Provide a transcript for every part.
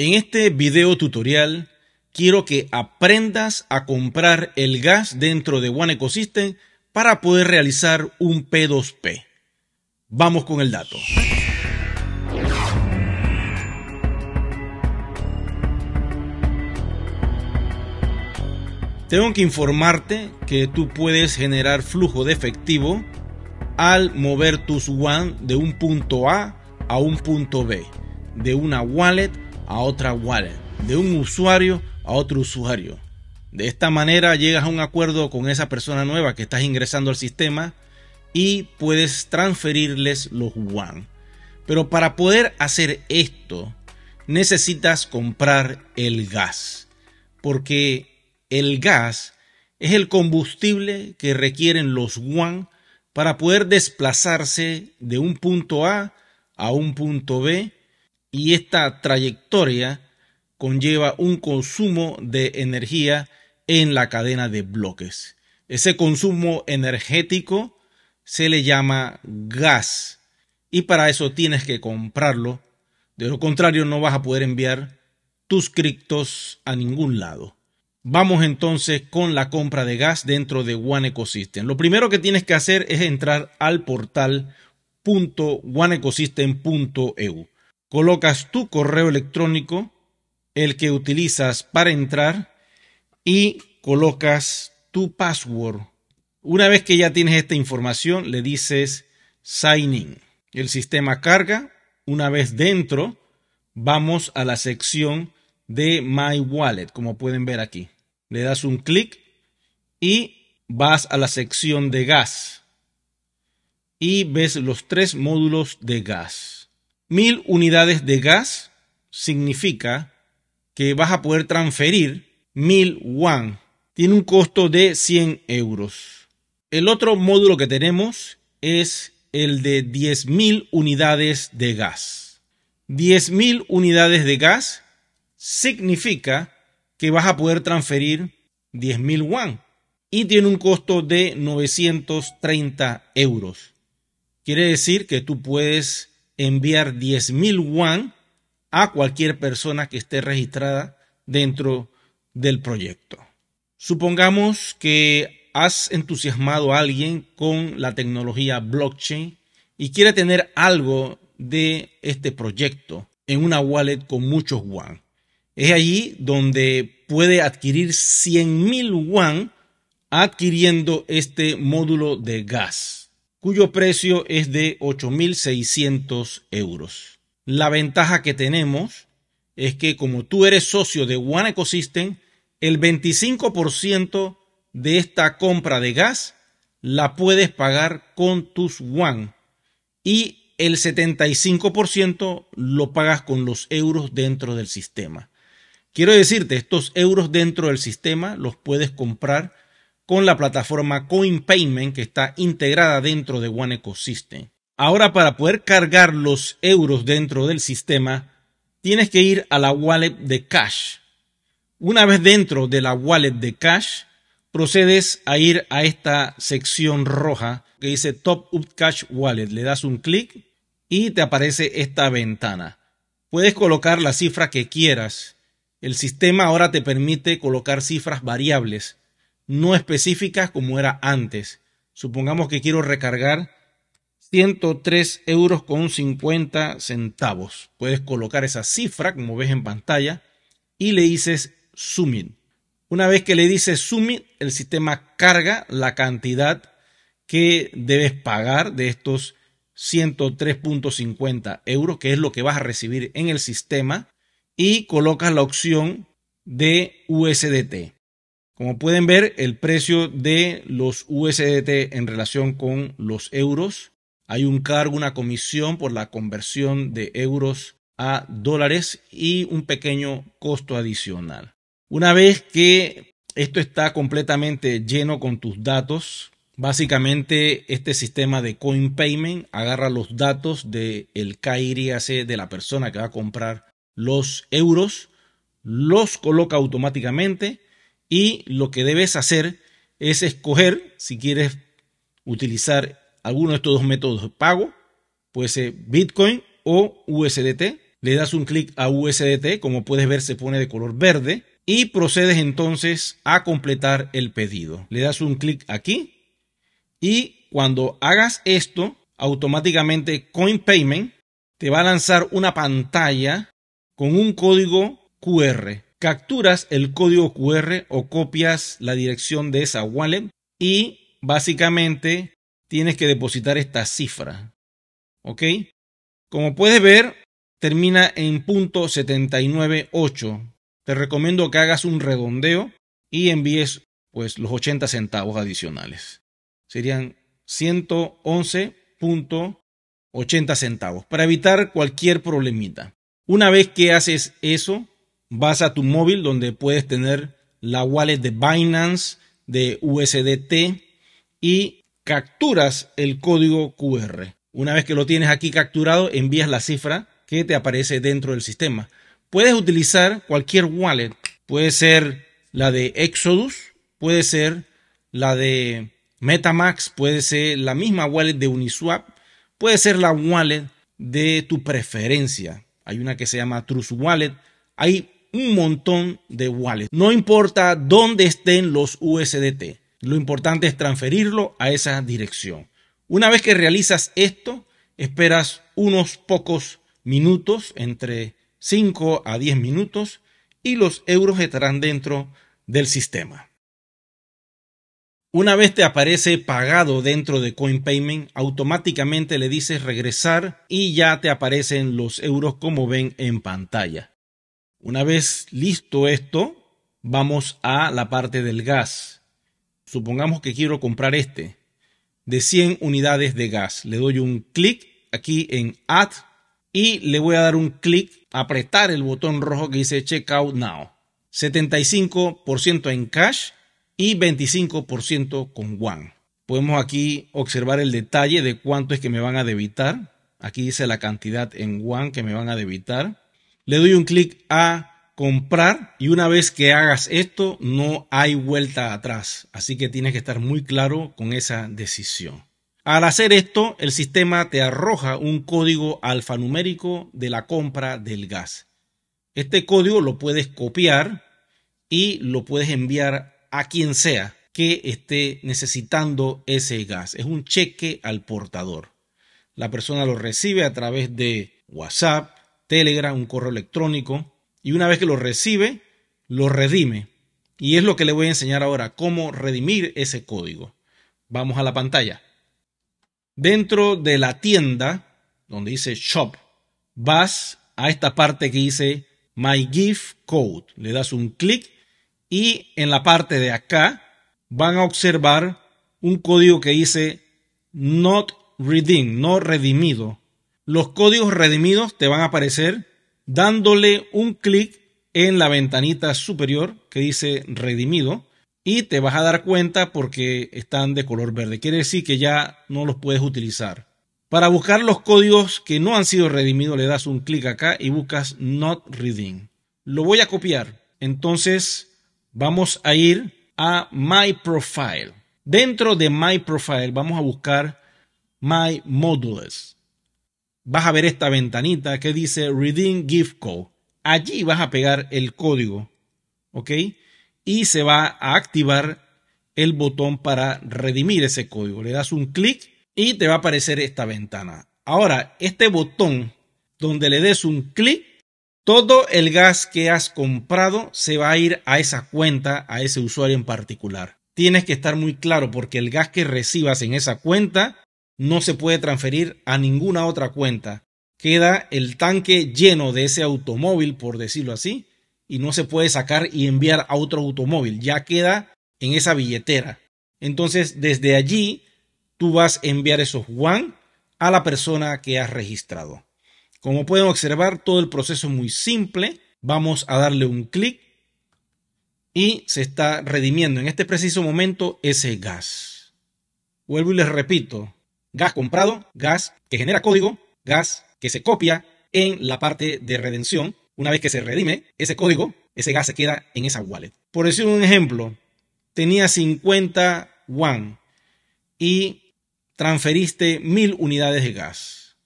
En este video tutorial quiero que aprendas a comprar el gas dentro de One Ecosystem para poder realizar un P2P. Vamos con el dato. Tengo que informarte que tú puedes generar flujo de efectivo al mover tus WAN de un punto A a un punto B, de una wallet a otra wallet, de un usuario a otro usuario. De esta manera llegas a un acuerdo con esa persona nueva que estás ingresando al sistema y puedes transferirles los WAN. Pero para poder hacer esto, necesitas comprar el gas, porque el gas es el combustible que requieren los WAN para poder desplazarse de un punto A a un punto B y esta trayectoria conlleva un consumo de energía en la cadena de bloques. Ese consumo energético se le llama gas y para eso tienes que comprarlo. De lo contrario no vas a poder enviar tus criptos a ningún lado. Vamos entonces con la compra de gas dentro de One Ecosystem. Lo primero que tienes que hacer es entrar al portal .oneecosystem.eu colocas tu correo electrónico, el que utilizas para entrar, y colocas tu password. Una vez que ya tienes esta información, le dices sign in. El sistema carga. Una vez dentro, vamos a la sección de My Wallet, como pueden ver aquí. Le das un clic y vas a la sección de gas. Y ves los tres módulos de gas. Mil unidades de gas significa que vas a poder transferir mil yuan, Tiene un costo de 100 euros. El otro módulo que tenemos es el de 10.000 unidades de gas. 10.000 unidades de gas significa que vas a poder transferir 10.000 yuan y tiene un costo de 930 euros. Quiere decir que tú puedes enviar 10.000 WAN a cualquier persona que esté registrada dentro del proyecto. Supongamos que has entusiasmado a alguien con la tecnología blockchain y quiere tener algo de este proyecto en una wallet con muchos WAN. Es allí donde puede adquirir 100.000 WAN adquiriendo este módulo de gas cuyo precio es de 8.600 euros. La ventaja que tenemos es que como tú eres socio de One Ecosystem, el 25% de esta compra de gas la puedes pagar con tus One y el 75% lo pagas con los euros dentro del sistema. Quiero decirte, estos euros dentro del sistema los puedes comprar con la plataforma CoinPayment que está integrada dentro de One Ecosystem. Ahora para poder cargar los euros dentro del sistema, tienes que ir a la wallet de Cash. Una vez dentro de la wallet de Cash, procedes a ir a esta sección roja que dice Top Up Cash Wallet. Le das un clic y te aparece esta ventana. Puedes colocar la cifra que quieras. El sistema ahora te permite colocar cifras variables no específicas como era antes. Supongamos que quiero recargar 103 euros con 50 centavos. Puedes colocar esa cifra, como ves en pantalla, y le dices Summit. Una vez que le dices Summit, el sistema carga la cantidad que debes pagar de estos 103.50 euros, que es lo que vas a recibir en el sistema, y colocas la opción de USDT. Como pueden ver, el precio de los USDT en relación con los euros. Hay un cargo, una comisión por la conversión de euros a dólares y un pequeño costo adicional. Una vez que esto está completamente lleno con tus datos, básicamente este sistema de coin payment agarra los datos del el KYC de la persona que va a comprar los euros, los coloca automáticamente y lo que debes hacer es escoger si quieres utilizar alguno de estos dos métodos de pago, puede ser Bitcoin o USDT. Le das un clic a USDT, como puedes ver se pone de color verde y procedes entonces a completar el pedido. Le das un clic aquí y cuando hagas esto, automáticamente CoinPayment te va a lanzar una pantalla con un código QR capturas el código QR o copias la dirección de esa wallet y básicamente tienes que depositar esta cifra. ¿Ok? Como puedes ver, termina en punto 798. Te recomiendo que hagas un redondeo y envíes pues los 80 centavos adicionales. Serían 111.80 centavos para evitar cualquier problemita. Una vez que haces eso, vas a tu móvil donde puedes tener la wallet de Binance, de USDT y capturas el código QR. Una vez que lo tienes aquí capturado, envías la cifra que te aparece dentro del sistema. Puedes utilizar cualquier wallet. Puede ser la de Exodus, puede ser la de Metamax, puede ser la misma wallet de Uniswap, puede ser la wallet de tu preferencia. Hay una que se llama Trust Wallet. Hay un montón de wallets. No importa dónde estén los USDT. Lo importante es transferirlo a esa dirección. Una vez que realizas esto, esperas unos pocos minutos, entre 5 a 10 minutos, y los euros estarán dentro del sistema. Una vez te aparece pagado dentro de CoinPayment, automáticamente le dices regresar y ya te aparecen los euros como ven en pantalla. Una vez listo esto, vamos a la parte del gas. Supongamos que quiero comprar este de 100 unidades de gas. Le doy un clic aquí en Add y le voy a dar un clic, apretar el botón rojo que dice Checkout Now. 75% en cash y 25% con One. Podemos aquí observar el detalle de cuánto es que me van a debitar. Aquí dice la cantidad en One que me van a debitar le doy un clic a comprar y una vez que hagas esto no hay vuelta atrás, así que tienes que estar muy claro con esa decisión. Al hacer esto, el sistema te arroja un código alfanumérico de la compra del gas. Este código lo puedes copiar y lo puedes enviar a quien sea que esté necesitando ese gas. Es un cheque al portador. La persona lo recibe a través de WhatsApp, Telegram, un correo electrónico. Y una vez que lo recibe, lo redime. Y es lo que le voy a enseñar ahora, cómo redimir ese código. Vamos a la pantalla. Dentro de la tienda, donde dice Shop, vas a esta parte que dice My Gift Code. Le das un clic y en la parte de acá van a observar un código que dice Not Redeemed, no redimido los códigos redimidos te van a aparecer dándole un clic en la ventanita superior que dice redimido y te vas a dar cuenta porque están de color verde. Quiere decir que ya no los puedes utilizar. Para buscar los códigos que no han sido redimidos le das un clic acá y buscas not redeemed. Lo voy a copiar. Entonces vamos a ir a my profile. Dentro de my profile vamos a buscar my modules vas a ver esta ventanita que dice Redeem Gift Code. Allí vas a pegar el código, ¿ok? Y se va a activar el botón para redimir ese código. Le das un clic y te va a aparecer esta ventana. Ahora, este botón donde le des un clic, todo el gas que has comprado se va a ir a esa cuenta, a ese usuario en particular. Tienes que estar muy claro porque el gas que recibas en esa cuenta no se puede transferir a ninguna otra cuenta. Queda el tanque lleno de ese automóvil, por decirlo así, y no se puede sacar y enviar a otro automóvil, ya queda en esa billetera. Entonces, desde allí, tú vas a enviar esos WAN a la persona que has registrado. Como pueden observar, todo el proceso es muy simple. Vamos a darle un clic y se está redimiendo en este preciso momento ese gas. Vuelvo y les repito, gas comprado, gas que genera código, gas que se copia en la parte de redención. Una vez que se redime ese código, ese gas se queda en esa wallet. Por decir un ejemplo, tenía 50 WAN y transferiste 1000 unidades de gas.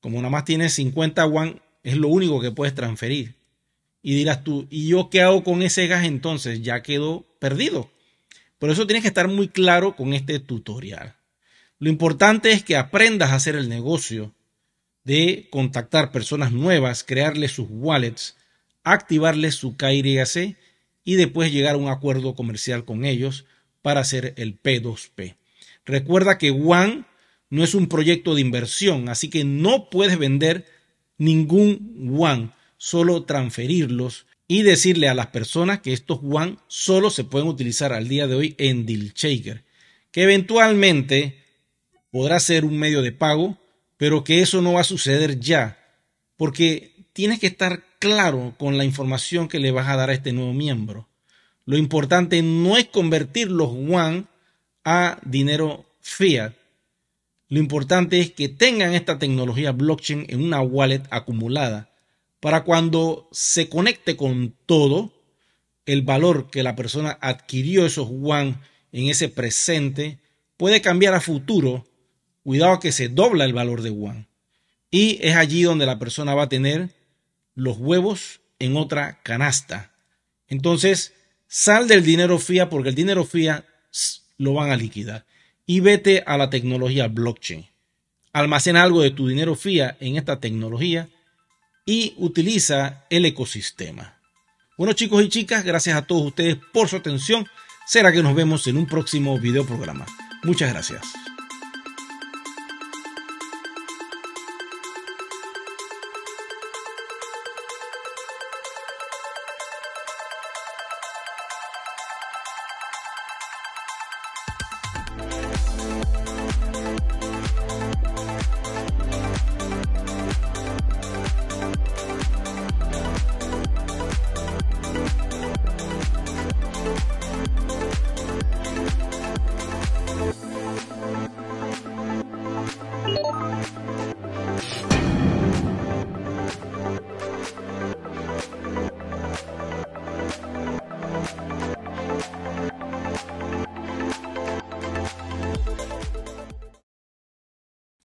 Como nada más tienes 50 WAN, es lo único que puedes transferir. Y dirás tú, ¿y yo qué hago con ese gas entonces? Ya quedó perdido. Por eso tienes que estar muy claro con este tutorial. Lo importante es que aprendas a hacer el negocio de contactar personas nuevas, crearles sus wallets, activarles su KYC y después llegar a un acuerdo comercial con ellos para hacer el P2P. Recuerda que WAN no es un proyecto de inversión, así que no puedes vender ningún WAN, solo transferirlos y decirle a las personas que estos WAN solo se pueden utilizar al día de hoy en Deal que eventualmente podrá ser un medio de pago, pero que eso no va a suceder ya, porque tienes que estar claro con la información que le vas a dar a este nuevo miembro. Lo importante no es convertir los WAN a dinero fiat. Lo importante es que tengan esta tecnología blockchain en una wallet acumulada para cuando se conecte con todo el valor que la persona adquirió esos WAN en ese presente puede cambiar a futuro cuidado que se dobla el valor de One. Y es allí donde la persona va a tener los huevos en otra canasta. Entonces, sal del dinero fía porque el dinero fía lo van a liquidar. Y vete a la tecnología blockchain. Almacena algo de tu dinero fía en esta tecnología y utiliza el ecosistema. Bueno chicos y chicas, gracias a todos ustedes por su atención. Será que nos vemos en un próximo video programa. Muchas gracias.